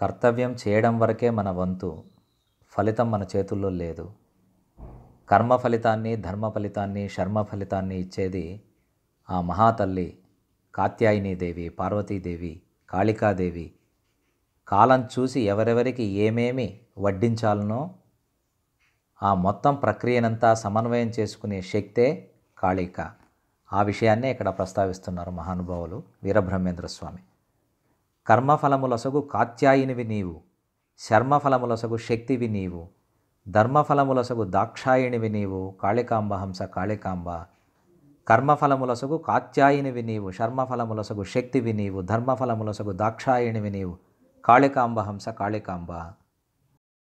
కర్తవ్యం చేయడం వరకే మన వంతు ఫలితం మన చేతుల్లో లేదు కర్మ ఫలితాన్ని ధర్మ ఫలితాన్ని శర్మ ఫలితాన్ని ఇచ్చేది ఆ మహాతల్లి దేవి పార్వతీదేవి కాళికాదేవి కాలం చూసి ఎవరెవరికి ఏమేమి వడ్డించాలనో ఆ మొత్తం ప్రక్రియనంతా సమన్వయం చేసుకునే శక్తే కాళిక ఆ విషయాన్నే ఇక్కడ ప్రస్తావిస్తున్నారు మహానుభావులు వీరబ్రహ్మేంద్ర స్వామి కర్మఫలములసగు కాత్యాయినివి నీవు శర్మఫలములసగు శక్తివి నీవు ధర్మఫలములసగు దాక్షాయిణివి నీవు కాళికాంబ హంస కాళికాంబ కర్మఫలములసగు కాత్యాయినివి నీవు శర్మఫలములసగు శక్తివి నీవు ధర్మఫలములసగు దాక్షాయిణివి నీవు కాళికాంబ హంస కాళికాంబ